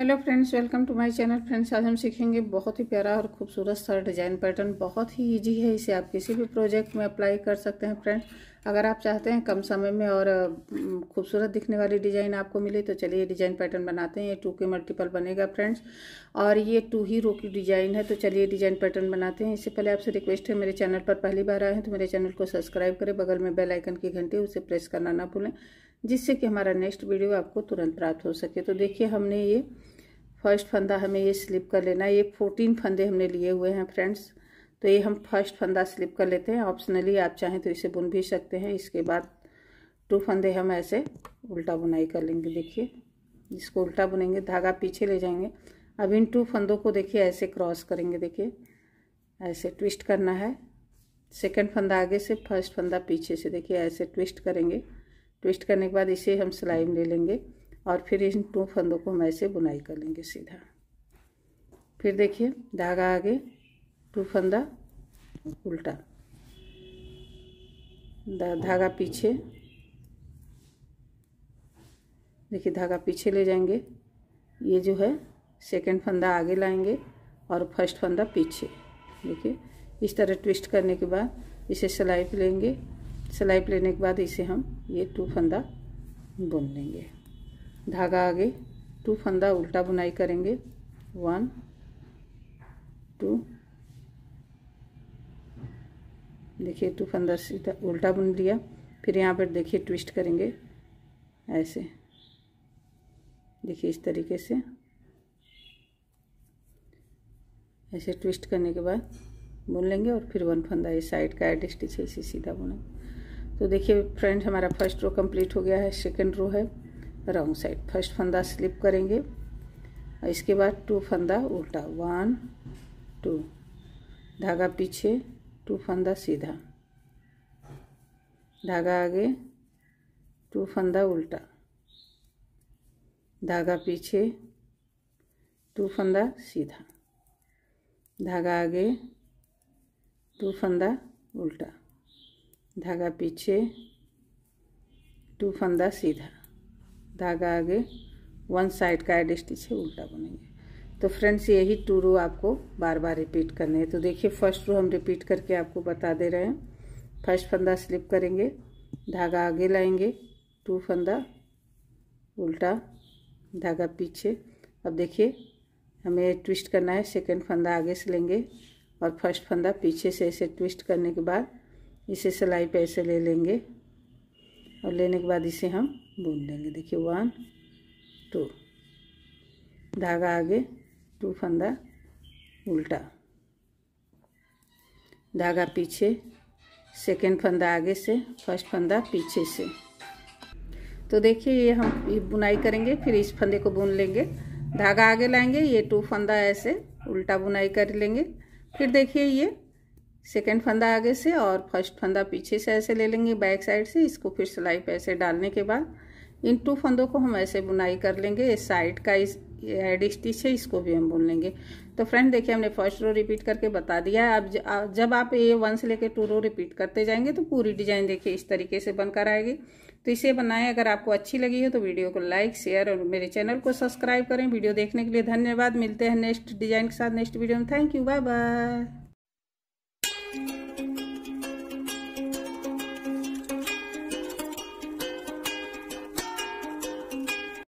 hello friends welcome to my channel friends आज हम सीखेंगे बहुत ही प्यारा और खूबसूरत सा डिज़ाइन पैटर्न बहुत ही इजी है इसे आप किसी भी प्रोजेक्ट में अप्लाई कर सकते हैं फ्रेंड्स अगर आप चाहते हैं कम समय में और खूबसूरत दिखने वाली डिज़ाइन आपको मिले तो चलिए डिज़ाइन पैटर्न बनाते हैं ये टू के मल्टीपल बनेगा फ्रेंड्स और ये टू ही रो की डिज़ाइन है तो चलिए डिज़ाइन पैटर्न बनाते हैं इससे पहले आपसे रिक्वेस्ट है मेरे चैनल पर पहली बार आए हैं तो मेरे चैनल को सब्सक्राइब करें बगल में बेल आइकन की घंटी उसे प्रेस करना ना भूलें जिससे कि हमारा नेक्स्ट वीडियो आपको तुरंत प्राप्त हो सके तो देखिए हमने ये फर्स्ट फंदा हमें ये स्लिप कर लेना ये फोर्टीन फंदे हमने लिए हुए हैं फ्रेंड्स तो ये हम फर्स्ट फंदा स्लिप कर लेते हैं ऑप्शनली आप चाहें तो इसे बुन भी सकते हैं इसके बाद टू फंदे हम ऐसे उल्टा बुनाई कर लेंगे देखिए इसको उल्टा बुनेंगे धागा पीछे ले जाएंगे अब इन टू फंदों को देखिए ऐसे क्रॉस करेंगे देखिए ऐसे ट्विस्ट करना है सेकंड फंदा आगे से फर्स्ट फंदा पीछे से देखिए ऐसे ट्विस्ट करेंगे ट्विस्ट करने के बाद इसे हम सिलाई में ले लेंगे और फिर इन टू फंदों को हम ऐसे बुनाई कर लेंगे सीधा फिर देखिए धागा आगे टू फंदा उल्टा धागा पीछे देखिए धागा पीछे ले जाएंगे ये जो है सेकंड फंदा आगे लाएंगे और फर्स्ट फंदा पीछे देखिए इस तरह ट्विस्ट करने के बाद इसे सिलाई पे लेंगे सिलाई लेने के बाद इसे हम ये टू फंदा बुन लेंगे धागा आगे टू फंदा उल्टा बुनाई करेंगे वन टू देखिए टू फंदा सीधा उल्टा बुन लिया फिर यहाँ पर देखिए ट्विस्ट करेंगे ऐसे देखिए इस तरीके से ऐसे ट्विस्ट करने के बाद बुन लेंगे और फिर वन फंदा ये साइड का एड स्टिच है इसे सीधा बुनेंगे तो देखिए फ्रेंड हमारा फर्स्ट रो कंप्लीट हो गया है सेकंड रो है रॉन्ग साइड फर्स्ट फंदा स्लिप करेंगे और इसके बाद टू फंदा उल्टा वन टू धागा पीछे टू फंदा सीधा धागा आगे टू फंदा उल्टा धागा पीछे टू फंदा सीधा धागा आगे टू फंदा उल्टा धागा पीछे टू फंदा सीधा धागा आगे वन साइड का एड स्टिच है उल्टा बनेंगे तो फ्रेंड्स यही टू रो आपको बार बार रिपीट करने हैं तो देखिए फर्स्ट रो हम रिपीट करके आपको बता दे रहे हैं फर्स्ट फंदा स्लिप करेंगे धागा आगे लाएंगे टू फंदा उल्टा धागा पीछे अब देखिए हमें ट्विस्ट करना है सेकेंड फंदा आगे से लेंगे और फर्स्ट फंदा पीछे से ऐसे ट्विस्ट करने के बाद इसे सिलाई पे ऐसे ले लेंगे और लेने के बाद इसे हम बुन लेंगे देखिए वन टू धागा आगे टू फंदा उल्टा धागा पीछे सेकेंड फंदा आगे से फर्स्ट फंदा पीछे से तो देखिए ये हम ये बुनाई करेंगे फिर इस फंदे को बुन लेंगे धागा आगे लाएंगे ये टू फंदा ऐसे उल्टा बुनाई कर लेंगे फिर देखिए ये सेकेंड फंदा आगे से और फर्स्ट फंदा पीछे से ऐसे ले लेंगे बैक साइड से इसको फिर सिलाई पे ऐसे डालने के बाद इन टू फंदों को हम ऐसे बुनाई कर लेंगे इस साइड का इस एड स्टिच है इसको भी हम बुन लेंगे तो फ्रेंड देखिए हमने फर्स्ट रो रिपीट करके बता दिया है अब जब आप ये वन से लेकर टू रो रिपीट करते जाएंगे तो पूरी डिजाइन देखिए इस तरीके से बनकर आएगी तो इसे बनाएं अगर आपको अच्छी लगी हो तो वीडियो को लाइक शेयर और मेरे चैनल को सब्सक्राइब करें वीडियो देखने के लिए धन्यवाद मिलते हैं नेक्स्ट डिजाइन के साथ नेक्स्ट वीडियो में थैंक यू बाय बाय